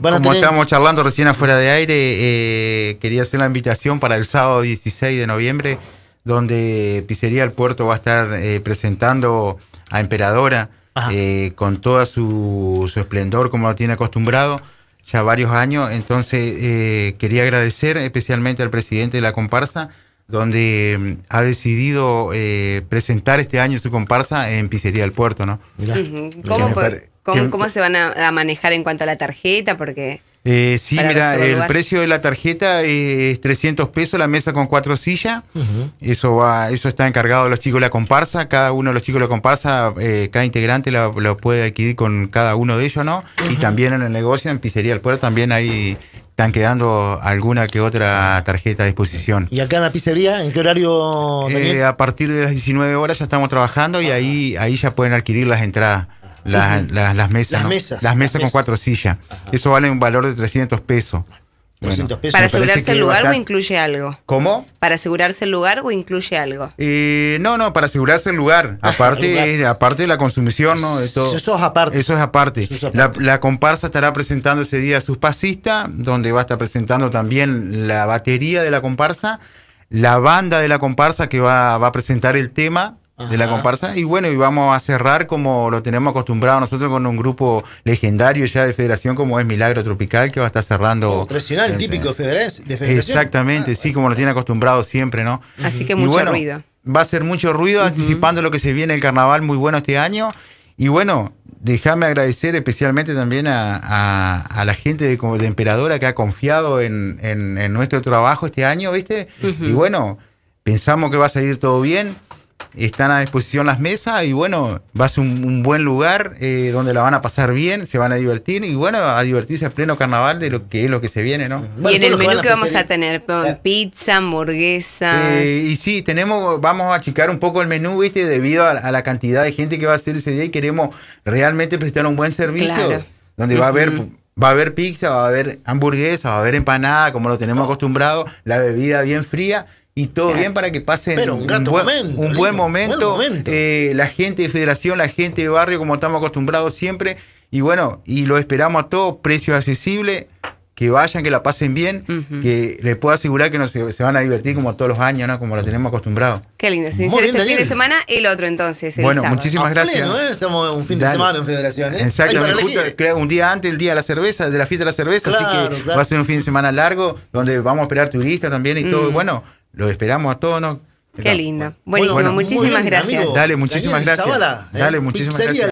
Pues, como estamos charlando recién afuera de aire, eh, quería hacer la invitación para el sábado 16 de noviembre, donde Pizzería El Puerto va a estar eh, presentando a Emperadora eh, con todo su, esplendor, como lo tiene acostumbrado ya varios años. Entonces, quería agradecer especialmente al presidente de la comparsa, donde mm, ha decidido presentar este año su comparsa en Pizzería del Puerto. ¿no? ¿Cómo, se van a, manejar en cuanto a la tarjeta? Porque. Eh, sí, mira, el precio de la tarjeta es 300 pesos la mesa con cuatro sillas. Eso va, eso está encargado a los chicos de la comparsa. Cada uno de los chicos de la comparsa, eh, cada integrante lo, puede adquirir con cada uno de ellos, ¿no? Y también en el negocio, en Pizzería del Puerto, también ahí están quedando alguna que otra tarjeta a disposición. ¿Y acá en la pizzería? ¿En qué horario? Eh, a partir de las 19 horas ya estamos trabajando y ahí, ahí ya pueden adquirir las entradas las, mesas, las, mesas, las mesas. con cuatro sillas. Eso vale un valor de 300 pesos. ¿Para asegurarse el lugar o incluye algo? ¿Cómo? ¿Para asegurarse el lugar o incluye algo? Eh, no, no, para asegurarse el lugar. Ah, aparte, aparte de la consumición, ¿no? eso es aparte. Eso es aparte. La, comparsa estará presentando ese día a sus pasistas, donde va a estar presentando también la batería de la comparsa, la banda de la comparsa que va a presentar el tema de la comparsa. Y bueno, y vamos a cerrar como lo tenemos acostumbrado nosotros con un grupo legendario ya de federación como es Milagro Tropical, que va a estar cerrando. tradicional, típico de federación. Exactamente, ah, sí, como lo tiene acostumbrado siempre, ¿no? Así que mucho ruido. Va a ser mucho ruido, anticipando lo que se viene el carnaval muy bueno este año. Y bueno, déjame agradecer especialmente también a, la gente de, de, Emperadora que ha confiado en, nuestro trabajo este año, ¿viste? Y bueno, pensamos que va a salir todo bien están a disposición las mesas y bueno, va a ser un, buen lugar eh, donde la van a pasar bien, se van a divertir y bueno, a divertirse a pleno carnaval de lo que es lo que se viene, ¿no? y en el menú que, vamos a tener, pizza, hamburguesa. Eh, y sí, tenemos, vamos a achicar un poco el menú, viste, debido a, la cantidad de gente que va a ser ese día y queremos realmente prestar un buen servicio donde va a haber va a haber pizza, va a haber hamburguesa, va a haber empanada, como lo tenemos oh. acostumbrado, la bebida bien fría y todo bien para que pasen un, buen, momento, eh, la gente de Federación, la gente de barrio, como estamos acostumbrados siempre. Y bueno, y lo esperamos a todos, precios accesibles, que vayan, que la pasen bien, que les puedo asegurar que no se, van a divertir como todos los años, ¿no? Como lo tenemos acostumbrado Qué lindo, sin este fin de semana, el otro entonces. bueno, muchísimas gracias. ¿eh? Estamos un fin de semana en Federación, ¿eh? Exactamente, un día antes, el día de la cerveza, de la fiesta de la cerveza, así que va a ser un fin de semana largo, donde vamos a esperar turistas también y todo. Mm. Bueno, los esperamos a todos. Qué lindo. Buenísimo. muchísimas gracias. Dale, muchísimas gracias. Dale, eh, muchísimas gracias.